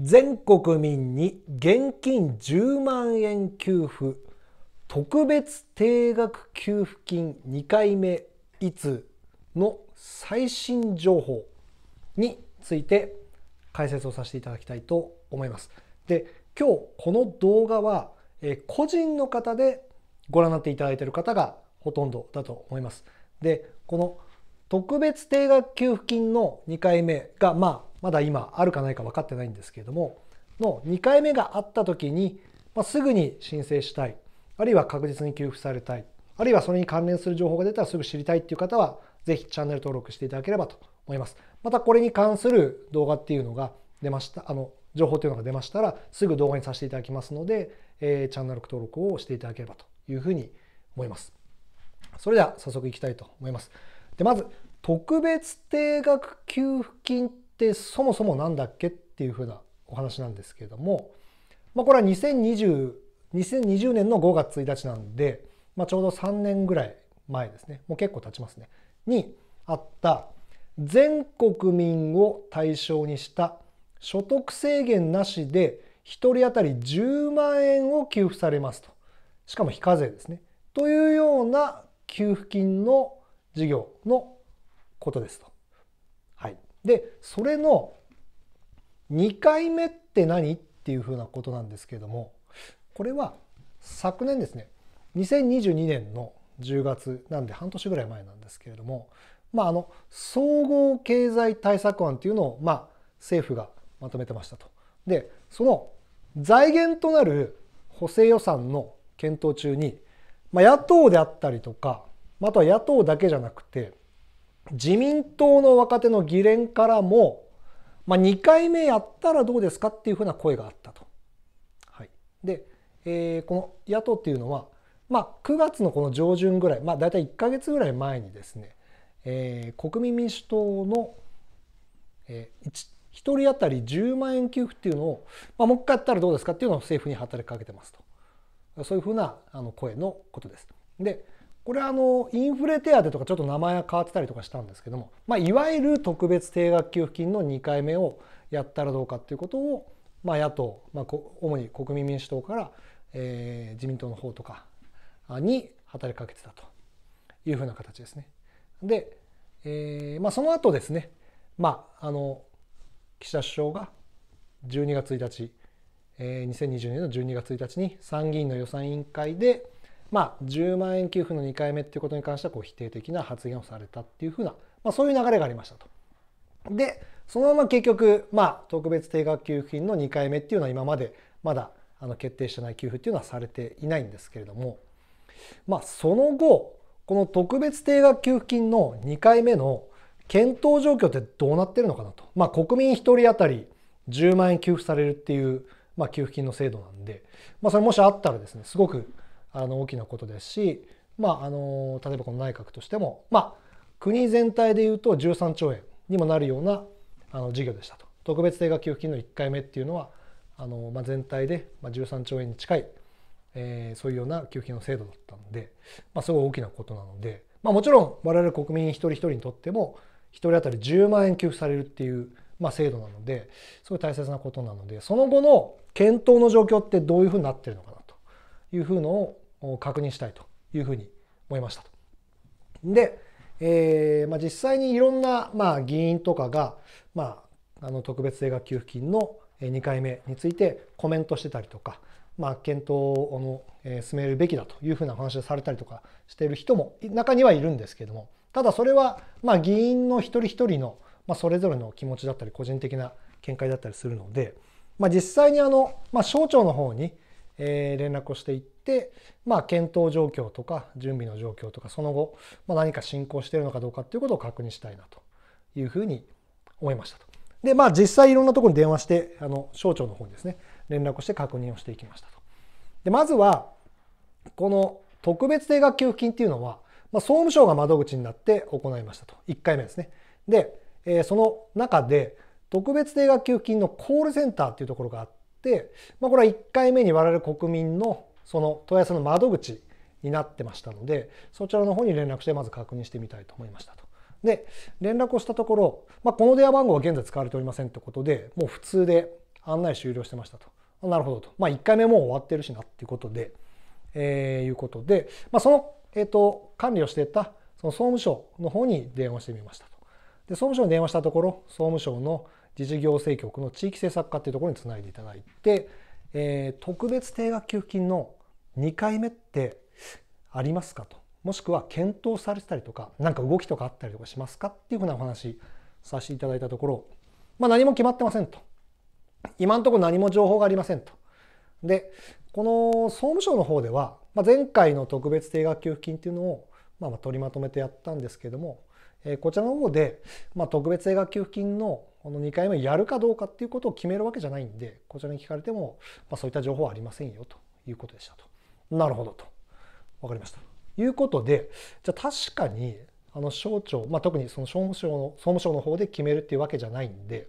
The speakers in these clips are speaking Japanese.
全国民に現金10万円給付特別定額給付金2回目いつの最新情報について解説をさせていただきたいと思います。で今日この動画は、え個人の方でご覧になっていただいている方がほとんどだと思います。でこの特別定額給付金の2回目がまあまだ今あるかないか分かってないんですけれどもの2回目があった時に、まあ、すぐに申請したいあるいは確実に給付されたいあるいはそれに関連する情報が出たらすぐ知りたいっていう方は是非チャンネル登録していただければと思いますまたこれに関する動画っていうのが出ましたあの情報というのが出ましたらすぐ動画にさせていただきますので、えー、チャンネル登録をしていただければというふうに思いますそれでは早速いきたいと思いますでまず特別定額給付金ってそもそも何だっけっていうふうなお話なんですけれども、まあ、これは2020 2020年の5月1日なんで、まあ、ちょうど3年ぐらい前ですねもう結構経ちますねにあった全国民を対象にした所得制限なしで1人当たり10万円を給付されますとしかも非課税ですねというような給付金の事業のことですと。でそれの2回目って何っていうふうなことなんですけれどもこれは昨年ですね2022年の10月なんで半年ぐらい前なんですけれども、まあ、あの総合経済対策案っていうのを、まあ、政府がまとめてましたと。でその財源となる補正予算の検討中に、まあ、野党であったりとか、まあ、あとは野党だけじゃなくて自民党の若手の議連からも、まあ、2回目やったらどうですかっていうふうな声があったと。はい、で、えー、この野党っていうのは、まあ、9月のこの上旬ぐらい、まあ、大体1か月ぐらい前にですね、えー、国民民主党の、えー、1, 人当たり10万円給付っていうのを、まあ、もう一回やったらどうですかっていうのを政府に働きかけてますとそういうふうなあの声のことです。でこれあのインフレ手当とかちょっと名前が変わってたりとかしたんですけども、まあ、いわゆる特別定額給付金の2回目をやったらどうかっていうことを、まあ、野党、まあ、主に国民民主党から、えー、自民党の方とかに働きかけてたというふうな形ですね。で、えーまあ、その後ですね、まあ、あの岸田首相が12月1日、えー、2022年の12月1日に参議院の予算委員会で、まあ、10万円給付の2回目っていうことに関してはこう否定的な発言をされたっていうふうな、まあ、そういう流れがありましたと。でそのまま結局、まあ、特別定額給付金の2回目っていうのは今までまだあの決定してない給付っていうのはされていないんですけれども、まあ、その後この特別定額給付金の2回目の検討状況ってどうなってるのかなと、まあ、国民1人当たり10万円給付されるっていう、まあ、給付金の制度なんで、まあ、それもしあったらですねすごくあの大きなことですし、まあ、あの例えばこの内閣としても、まあ、国全体でいうと13兆円にもなるようなあの事業でしたと特別定額給付金の1回目っていうのはあの、まあ、全体で13兆円に近い、えー、そういうような給付金の制度だったので、まあ、すごい大きなことなので、まあ、もちろん我々国民一人一人にとっても1人当たり10万円給付されるっていう、まあ、制度なのですごい大切なことなのでその後の検討の状況ってどういうふうになってるのかないうふうのを確認したいというふうに思いましたと。で、えーまあ、実際にいろんな、まあ、議員とかが、まあ、あの特別定額給付金の2回目についてコメントしてたりとか、まあ、検討を進めるべきだというふうな話をされたりとかしている人も中にはいるんですけどもただそれは、まあ、議員の一人一人の、まあ、それぞれの気持ちだったり個人的な見解だったりするので、まあ、実際にあの、まあ、省庁の方にえ連絡をしていって、まあ、検討状況とか準備の状況とかその後、ま何か進行しているのかどうかっていうことを確認したいなというふうに思いましたと。でまあ実際いろんなところに電話してあの省庁の方にですね連絡をして確認をしていきましたと。でまずはこの特別定額給付金っていうのは、まあ、総務省が窓口になって行いましたと1回目ですね。で、えー、その中で特別定額給付金のコールセンターっていうところがあっ、まあ、これは1回目に我々国民のその問い合わせの窓口になってましたのでそちらの方に連絡してまず確認してみたいと思いましたと。で連絡をしたところ、まあ、この電話番号は現在使われておりませんということでもう普通で案内終了してましたと。なるほどと。まあ、1回目もう終わってるしなっていうことで、えー、いうことで、まあ、その、えーと、と管理をしていたその総務省の方に電話してみましたと。で総務省に電話したところ総務省の自治行政局の地域政策課っていうところにつないでいただいて、えー、特別定額給付金の2回目ってありますかともしくは検討されてたりとか何か動きとかあったりとかしますかっていうふうなお話させていただいたところ、まあ、何も決まってませんと今のところ何も情報がありませんと。でこの総務省の方では、まあ、前回の特別定額給付金っていうのをまあ取りまとめてやったんですけどもえこちらの方で、まあ、特別映画給付金のこの2回目やるかどうかっていうことを決めるわけじゃないんでこちらに聞かれても、まあ、そういった情報はありませんよということでしたと。なるほどと分かりました。ということでじゃあ確かにあの省庁、まあ、特にその総務省の総務省の方で決めるっていうわけじゃないんで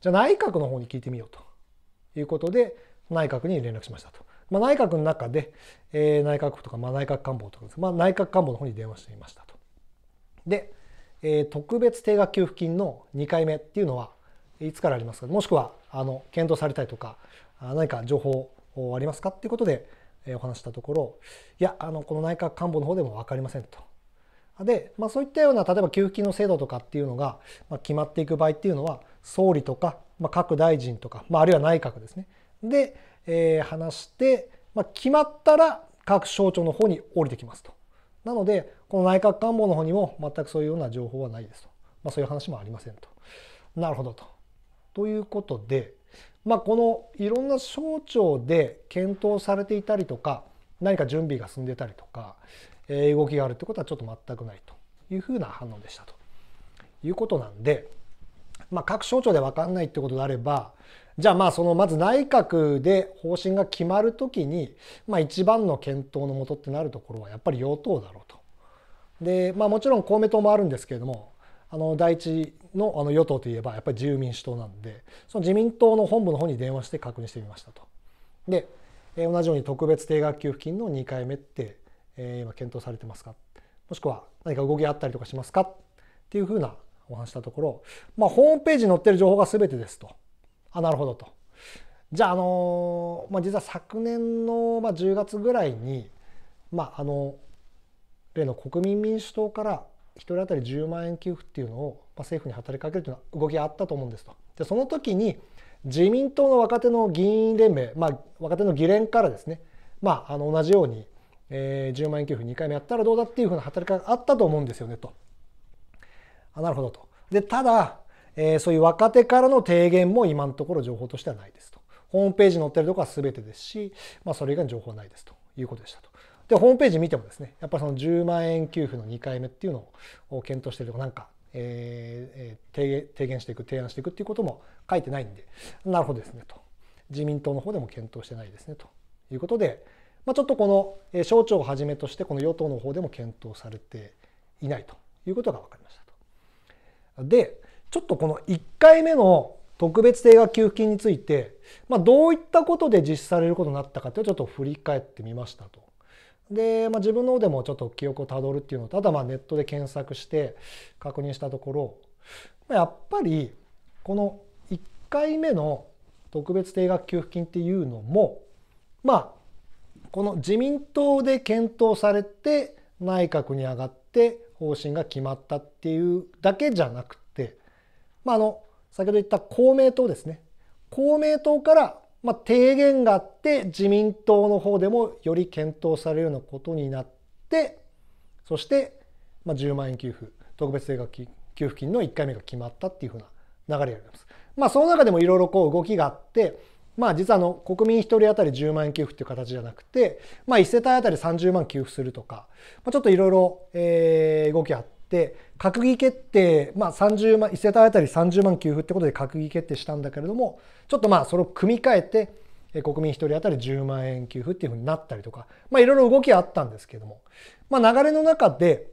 じゃあ内閣の方に聞いてみようということで内閣に連絡しましたと。まあ、内閣の中で、えー、内閣府とか、まあ、内閣官房とかです、まあ、内閣官房の方に電話してみましたと。でえー、特別定額給付金の2回目っていうのはいつからありますかもしくはあの検討されたりとか何か情報ありますかっていうことで、えー、お話したところいやあのこの内閣官房の方でも分かりませんと。で、まあ、そういったような例えば給付金の制度とかっていうのが、まあ、決まっていく場合っていうのは総理とか、まあ、各大臣とか、まあ、あるいは内閣ですねで、えー、話して、まあ、決まったら各省庁の方に降りてきますと。なのでこの内閣官房の方にも全くそういうような情報はないですと、まあ、そういう話もありませんと。なるほどと。ということで、まあ、このいろんな省庁で検討されていたりとか何か準備が進んでたりとか、えー、動きがあるってことはちょっと全くないというふうな反応でしたということなんで、まあ、各省庁で分かんないってことであればじゃあまあそのまず内閣で方針が決まるときに、まあ、一番の検討のもとってなるところはやっぱり与党だろうと。で、まあ、もちろん公明党もあるんですけれどもあの第一のあの与党といえばやっぱり自由民主党なんでその自民党の本部の方に電話して確認してみましたと。で同じように特別定額給付金の2回目って、えー、今検討されてますかもしくは何か動きあったりとかしますかっていうふうなお話したところ、まあ、ホームページに載ってる情報が全てですと。あなるほどと。じゃあ、あのまあ、実は昨年の、まあ、10月ぐらいに、まあ、あの例の国民民主党から1人当たり10万円給付っていうのを、ま政府に働きかけるというような動きがあったと思うんですと。でその時に自民党の若手の議員連盟、まあ、若手の議連からですね、まあ、あの同じように、えー、10万円給付2回目やったらどうだっていうふうな働き方があったと思うんですよねと。あなるほどと。でただ、えー、そういう若手からの提言も今のところ情報としてはないですと。ホームページに載ってるとこは全てですし、まあ、それ以外の情報はないですということでしたと。で、ホームページ見てもですね、やっぱその10万円給付の2回目っていうのを検討してるとか、なんか、えー、提言していく、提案していくっていうことも書いてないんで、なるほどですねと。自民党の方でも検討してないですねということで、まあ、ちょっとこの省庁をはじめとして、この与党の方でも検討されていないということが分かりましたと。で、ちょっとこの1回目の特別定額給付金について、まあ、どういったことで実施されることになったかというのをちょっと振り返ってみましたと。で、まあ、自分の方でもちょっと記憶をたどるっていうのをただまあネットで検索して確認したところやっぱりこの1回目の特別定額給付金っていうのもまあこの自民党で検討されて内閣に上がって方針が決まったっていうだけじゃなくて、まあ、あの先ほど言った公明党ですね公明党からまあ、提言があって自民党の方でもより検討されるようなことになってそして、まあ、10万円給付特別定額給付金の1回目が決まったっていうふうな流れがあります。まあ、その中でもいろいろこう動きがあってまあ、実はあの国民1人当たり10万円給付っていう形じゃなくて、まあ、1世帯当たり30万給付するとか、まあ、ちょっといろいろ動きあって。、閣議決定、まあ、30万1世帯当たり30万給付ってことで閣議決定したんだけれどもちょっとまあそれを組み替えて国民1人当たり10万円給付っていうふうになったりとかいろいろ動きはあったんですけども、まあ、流れの中で、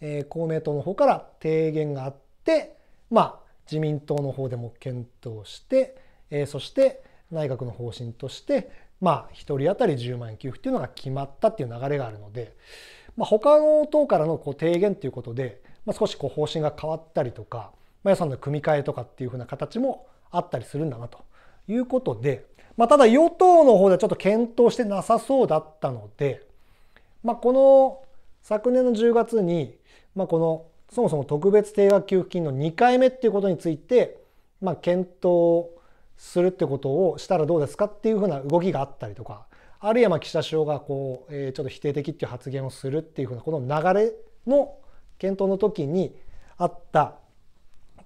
えー、公明党の方から提言があって、まあ、自民党の方でも検討して、えー、そして内閣の方針としてまあ、1人当たり10万円給付っていうのが決まったっていう流れがあるので、まあ、他の党からのこう提言ということで、まあ、少しこう方針が変わったりとか、まあ、予算の組み替えとかっていうふうな形もあったりするんだなということで、まあ、ただ与党の方ではちょっと検討してなさそうだったので、まあ、この昨年の10月に、まあ、このそもそも特別定額給付金の2回目っていうことについて、まあ、検討するってことをしたらどうですかっていうふうな動きがあったりとかあるいはま岸田首相がこう、えー、ちょっと否定的っていう発言をするっていうふうなこの流れの検討の時にあった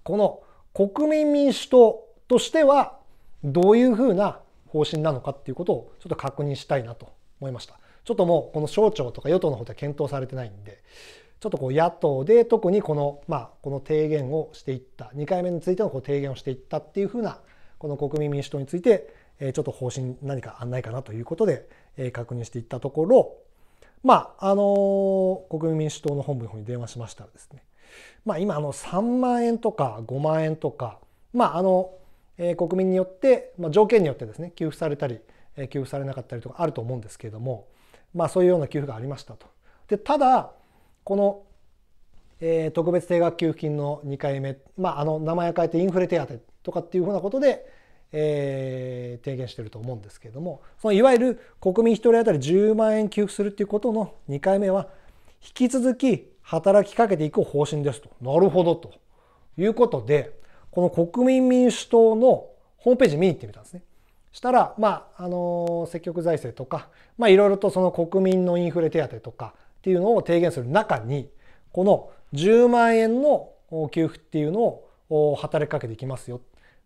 この国民民主党としてはどういうふうな方針なのかっていうことをちょっと確認したいなと思いました。ちょっともうこの省庁とか与党の方では検討されてないんで、ちょっとこう野党で特にこの、まあ、この提言をしていった、2回目についてのこう提言をしていったっていうふうなこの国民民主党について、えちょっと方針何か案内かなということで、え確認していったところ、まあ、あの国民民主党の本部の方に電話しましたらですね、まあ、今あの3万円とか5万円とか、まああのえ国民によって、まあ、条件によってですね給付されたり、え給付されなかったりとかあると思うんですけれども、まあ、そういうような給付がありましたと。でただこの、え特別定額給付金の2回目、まあ、あの名前を変えてインフレ手当とかっていうふうなことで、えー、提言してると思うんですけれどもそのいわゆる国民1人当たり10万円給付するっていうことの2回目は引き続き働きかけていく方針ですとなるほどということでこの国民民主党のホームページ見に行ってみたんですね。したら、まあ、あの積極財政とか、まあ、いろいろとその国民のインフレ手当とかっていうのを提言する中にこの10万円の給付っていうのを働きかけていきますよ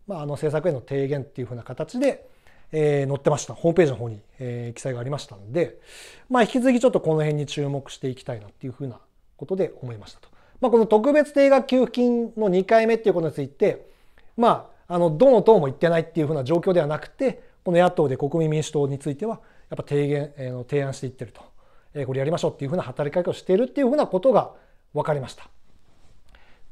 まあ、あの政策への提言っていうふうな形で、えー、載ってました。ホームページの方に、えー、記載がありましたんで、まあ、引き続きちょっとこの辺に注目していきたいなっていうふうなことで思いましたと。まあ、この特別定額給付金の2回目っていうことについて、まあ、あの、どの党も言ってないっていうふうな状況ではなくて、この野党で国民民主党については、やっぱ提言、えー、提案していってると。えー、これやりましょうっていうふうな働きかけをしているっていうふうなことが分かりました。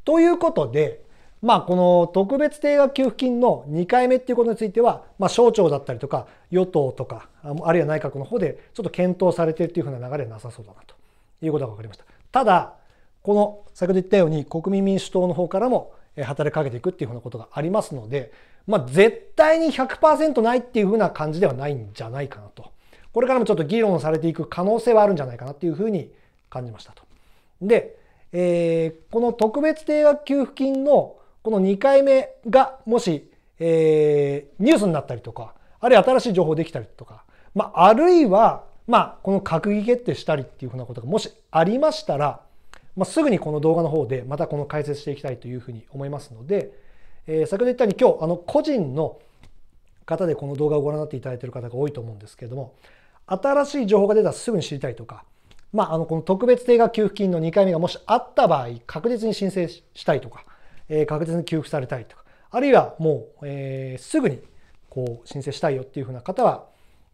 ということで、まあ、この特別定額給付金の2回目っていうことについては、まあ、省庁だったりとか与党とかあるいは内閣の方でちょっと検討されてるっていうふうな流れはなさそうだなということが分かりましたただこの先ほど言ったように国民民主党の方からも働きかけていくっていうふうなことがありますので、まあ、絶対に100%ないっていうふうな感じではないんじゃないかなとこれからもちょっと議論されていく可能性はあるんじゃないかなっていうふうに感じましたと。で、えー、この特別定額給付金のこの2回目がもし、えー、ニュースになったりとか、あるいは新しい情報できたりとか、まあ、あるいは、まあ、この閣議決定したりっていうふうなことがもしありましたら、まあ、すぐにこの動画の方でまたこの解説していきたいというふうに思いますので、えー、先ほど言ったように今日あの個人の方でこの動画をご覧になっていただいている方が多いと思うんですけれども新しい情報が出たらすぐに知りたいとか、まあ、あのこの特別定額給付金の2回目がもしあった場合確実に申請したいとかえ確実に給付されたいとか、あるいはもう、えすぐにこう申請したいよっていうふうな方は、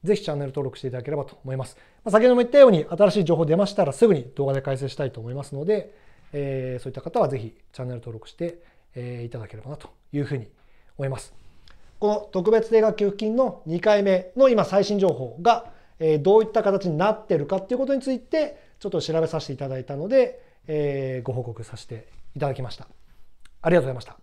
ぜひチャンネル登録していただければと思います。ま先ほども言ったように、新しい情報出ましたらすぐに動画で解説したいと思いますので、えそういった方はぜひチャンネル登録して、えいただければなというふうに思います。この特別定額給付金の2回目の今最新情報が、えどういった形になってるかっていうことについて、ちょっと調べさせていただいたので、えご報告させていただきました。ありがとうございました。